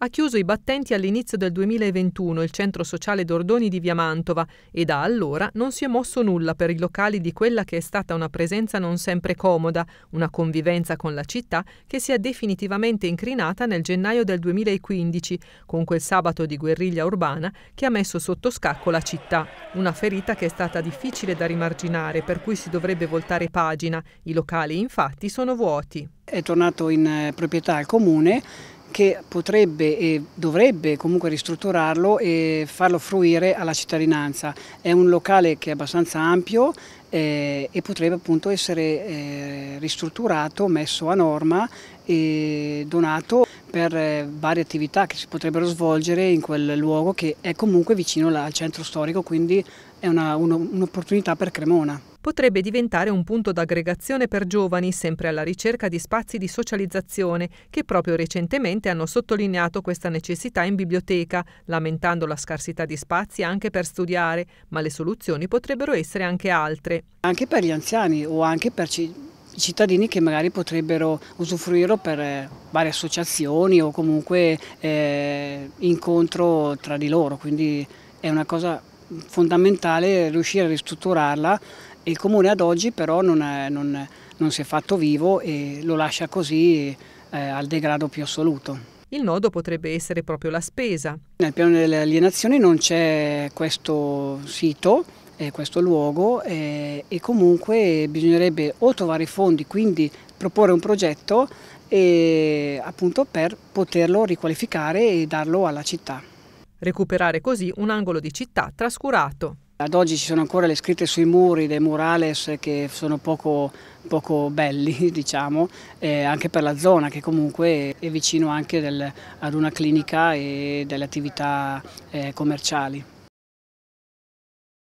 ha chiuso i battenti all'inizio del 2021 il centro sociale Dordoni di Via Mantova e da allora non si è mosso nulla per i locali di quella che è stata una presenza non sempre comoda, una convivenza con la città che si è definitivamente incrinata nel gennaio del 2015, con quel sabato di guerriglia urbana che ha messo sotto scacco la città. Una ferita che è stata difficile da rimarginare, per cui si dovrebbe voltare pagina. I locali infatti sono vuoti. È tornato in eh, proprietà al comune che potrebbe e dovrebbe comunque ristrutturarlo e farlo fruire alla cittadinanza. È un locale che è abbastanza ampio eh, e potrebbe appunto essere eh, ristrutturato, messo a norma e donato per eh, varie attività che si potrebbero svolgere in quel luogo che è comunque vicino al centro storico, quindi è un'opportunità un per Cremona potrebbe diventare un punto d'aggregazione per giovani sempre alla ricerca di spazi di socializzazione che proprio recentemente hanno sottolineato questa necessità in biblioteca, lamentando la scarsità di spazi anche per studiare, ma le soluzioni potrebbero essere anche altre. Anche per gli anziani o anche per i cittadini che magari potrebbero usufruirlo per eh, varie associazioni o comunque eh, incontro tra di loro, quindi è una cosa fondamentale riuscire a ristrutturarla e il Comune ad oggi però non, è, non, non si è fatto vivo e lo lascia così eh, al degrado più assoluto. Il nodo potrebbe essere proprio la spesa. Nel piano delle alienazioni non c'è questo sito, eh, questo luogo eh, e comunque bisognerebbe o trovare i fondi, quindi proporre un progetto e, eh, appunto, per poterlo riqualificare e darlo alla città. Recuperare così un angolo di città trascurato. Ad oggi ci sono ancora le scritte sui muri, dei murales che sono poco, poco belli, diciamo, eh, anche per la zona che comunque è vicino anche del, ad una clinica e delle attività eh, commerciali.